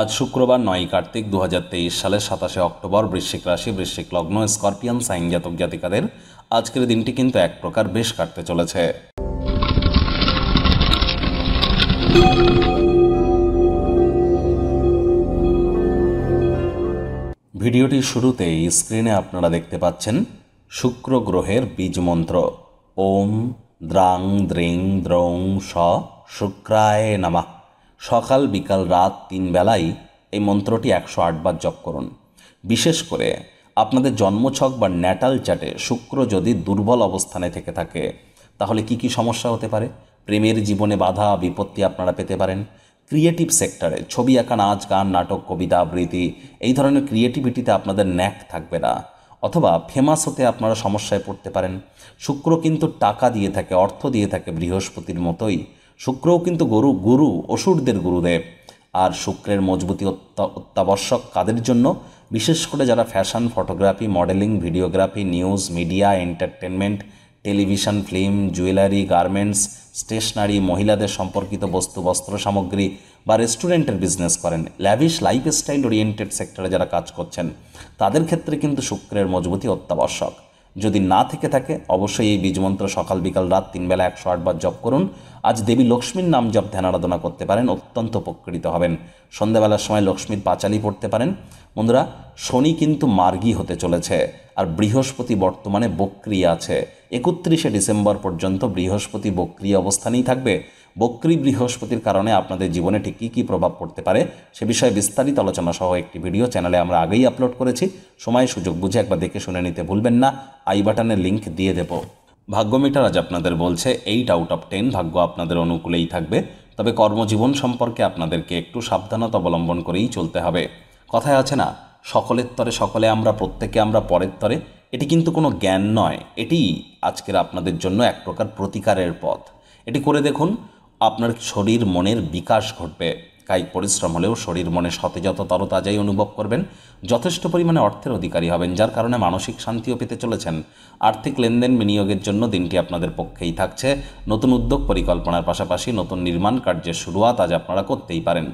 আজ শুক্রবার নয় কার্তিক দু সালের সাতাশে অক্টোবর বৃশ্চিক রাশি বৃশ্চিক লগ্ন স্করপিয়ান সাইন জাতক জাতিকাদের আজকের দিনটি কিন্তু এক প্রকার বেশ কাটতে চলেছে ভিডিওটি শুরুতেই স্ক্রিনে আপনারা দেখতে পাচ্ছেন শুক্র গ্রহের বীজ মন্ত্র ওম দ্রাং দ্রিং দ্রৌং স শুক্রায় নামা সকাল বিকাল রাত তিন বেলায় এই মন্ত্রটি একশো আটবার জপ করুন বিশেষ করে আপনাদের জন্মছক বা ন্যাটাল চাটে শুক্র যদি দুর্বল অবস্থানে থেকে থাকে তাহলে কি কি সমস্যা হতে পারে প্রেমের জীবনে বাধা বিপত্তি আপনারা পেতে পারেন ক্রিয়েটিভ সেক্টরে ছবি আঁকা নাচ গান নাটক কবিতা আবৃত্তি এই ধরনের ক্রিয়েটিভিটিতে আপনাদের ন্যাক থাকবে না অথবা ফেমাস হতে আপনারা সমস্যায় পড়তে পারেন শুক্র কিন্তু টাকা দিয়ে থাকে অর্থ দিয়ে থাকে বৃহস্পতির মতোই শুক্রও কিন্তু গরু গুরু অসুরদের গুরুদেব আর শুক্রের মজবুতি অত্যাবশ্যক কাদের জন্য বিশেষ করে যারা fashion photography modelling videography news media entertainment television film jewellery garments stationery মহিলাদের সম্পর্কিত বস্তু বস্ত্র সামগ্রী বা রেস্টুরেন্টের বিজনেস করেন ল্যাভিশ লাইফস্টাইল ওরিয়েন্টেড সেক্টরে যারা কাজ করছেন তাদের ক্ষেত্রে কিন্তু শুক্রের মজবুতি অত্যাবশ্যক যদি না থেকে থাকে অবশ্যই এই বীজমন্ত্র সকাল বিকাল রাত তিনবেলা একশো আটবার জপ করুন আজ দেবী লক্ষ্মীর নাম জপ ধ্যান আরাধনা করতে পারেন অত্যন্ত উপকৃত হবেন সন্ধ্যাবেলার সময় লক্ষ্মীর পাঁচালি পড়তে পারেন বন্ধুরা শনি কিন্তু মার্গী হতে চলেছে আর বৃহস্পতি বর্তমানে বক্রিয়া আছে একত্রিশে ডিসেম্বর পর্যন্ত বৃহস্পতি বক্রিয়া অবস্থানেই থাকবে বক্রি বৃহস্পতির কারণে আপনাদের জীবনে ঠিক কী কী প্রভাব পড়তে পারে সে বিষয়ে বিস্তারিত আলোচনা সহ একটি ভিডিও চ্যানেলে আমরা আগেই আপলোড করেছি সময় সুযোগ বুঝে একবার দেখে শুনে নিতে ভুলবেন না আই বাটনের লিঙ্ক দিয়ে দেব ভাগ্যমিটার আজ আপনাদের বলছে এইট আউট অফ টেন ভাগ্য আপনাদের অনুকূলেই থাকবে তবে কর্মজীবন সম্পর্কে আপনাদেরকে একটু সাবধানতা অবলম্বন করেই চলতে হবে কথায় আছে না সকলের তরে সকলে আমরা প্রত্যেকে আমরা পরের তরে এটি কিন্তু কোনো জ্ঞান নয় এটি আজকের আপনাদের জন্য এক প্রকার প্রতিকারের পথ এটি করে দেখুন আপনার শরীর মনের বিকাশ ঘটবে কায়িক পরিশ্রম হলেও শরীর মনে সতেজত তরতাজাই অনুভব করবেন যথেষ্ট পরিমাণে অর্থের অধিকারী হবেন যার কারণে মানসিক শান্তিও পেতে চলেছেন আর্থিক লেনদেন বিনিয়োগের জন্য দিনটি আপনাদের পক্ষেই থাকছে নতুন উদ্যোগ পরিকল্পনার পাশাপাশি নতুন নির্মাণ কার্যের শুরুয়াত আজ আপনারা করতেই পারেন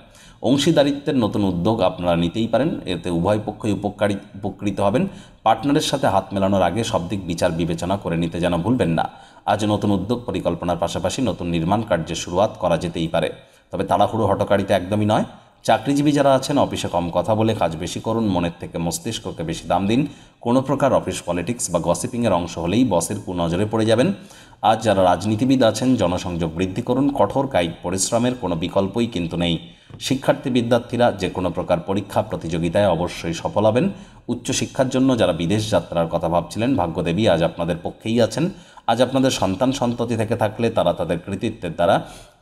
অংশীদারিত্বের নতুন উদ্যোগ আপনারা নিতেই পারেন এতে উভয় পক্ষই উপকারী উপকৃত হবেন পার্টনারের সাথে হাত মেলানোর আগে সব দিক বিচার বিবেচনা করে নিতে যেন ভুলবেন না আজ নতুন উদ্যোগ পরিকল্পনার পাশাপাশি নতুন নির্মাণ কার্যের শুরুয়াত করা যেতেই পারে তবে তাড়াহুড়ো হটকারিতা একদমই নয় চাকরিজীবী যারা আছেন অফিসে কম কথা বলে কাজ বেশি করুন মনের থেকে মস্তিষ্ককে বেশি দাম দিন কোনো প্রকার অফিস পলিটিক্স বা গসিপিংয়ের অংশ হলেই বসের কুনজরে পড়ে যাবেন আজ যারা রাজনীতিবিদ আছেন জনসংযোগ বৃদ্ধি করুন কঠোর কায়িক পরিশ্রমের কোনো বিকল্পই কিন্তু নেই শিক্ষার্থী বিদ্যার্থীরা যে কোনো প্রকার পরীক্ষা প্রতিযোগিতায় অবশ্যই সফল হবেন উচ্চশিক্ষার জন্য যারা বিদেশ যাত্রার কথা ভাবছিলেন ভাগ্যদেবী আজ আপনাদের পক্ষেই আছেন আজ আপনাদের সন্তান সন্ততি থেকে থাকলে তারা তাদের কৃতিত্বের দ্বারা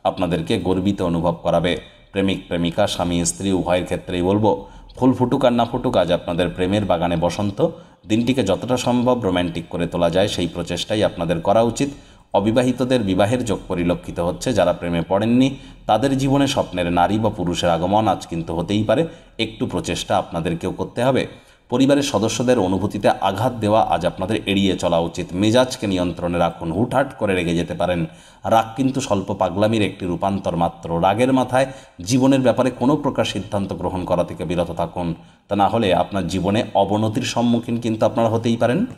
আপনাদেরকে গর্বিত অনুভব করাবে প্রেমিক প্রেমিকা স্বামী স্ত্রী উভয়ের ক্ষেত্রেই বলবো ফুল ফুটুক আর না ফুটুক আজ আপনাদের প্রেমের বাগানে বসন্ত দিনটিকে যতটা সম্ভব রোম্যান্টিক করে তোলা যায় সেই প্রচেষ্টাই আপনাদের করা উচিত অবিবাহিতদের বিবাহের যোগ পরিলক্ষিত হচ্ছে যারা প্রেমে পড়েননি তাদের জীবনে স্বপ্নের নারী বা পুরুষের আগমন আজ কিন্তু হতেই পারে একটু প্রচেষ্টা আপনাদেরকেও করতে হবে পরিবারের সদস্যদের অনুভূতিতে আঘাত দেওয়া আজ আপনাদের এড়িয়ে চলা উচিত মেজাজকে নিয়ন্ত্রণে রাখুন হুটহাট করে রেগে যেতে পারেন রাগ কিন্তু স্বল্প পাগলামির একটি রূপান্তর মাত্র রাগের মাথায় জীবনের ব্যাপারে কোনো প্রকার সিদ্ধান্ত গ্রহণ করা থেকে বিরত থাকুন তা না হলে আপনার জীবনে অবনতির সম্মুখীন কিন্তু আপনারা হতেই পারেন